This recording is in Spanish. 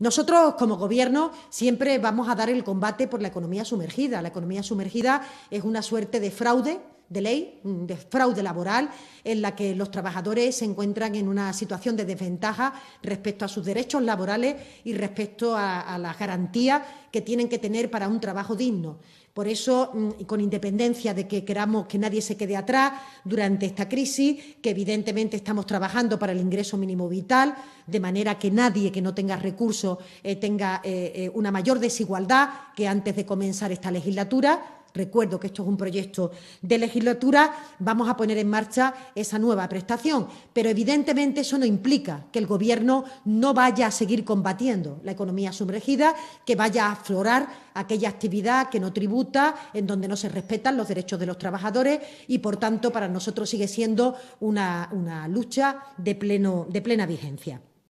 Nosotros, como gobierno, siempre vamos a dar el combate por la economía sumergida. La economía sumergida es una suerte de fraude de ley, mm, de fraude laboral, en la que los trabajadores se encuentran en una situación de desventaja respecto a sus derechos laborales y respecto a, las garantías que tienen que tener para un trabajo digno. Por eso, mm, con independencia de que queramos que nadie se quede atrás durante esta crisis, que evidentemente estamos trabajando para el ingreso mínimo vital, de manera que nadie que no tenga recursos eh, tenga eh, eh, una mayor desigualdad que antes de comenzar esta legislatura, Recuerdo que esto es un proyecto de legislatura, vamos a poner en marcha esa nueva prestación, pero evidentemente eso no implica que el Gobierno no vaya a seguir combatiendo la economía sumergida, que vaya a aflorar aquella actividad que no tributa, en donde no se respetan los derechos de los trabajadores y, por tanto, para nosotros sigue siendo una, lucha de plena vigencia.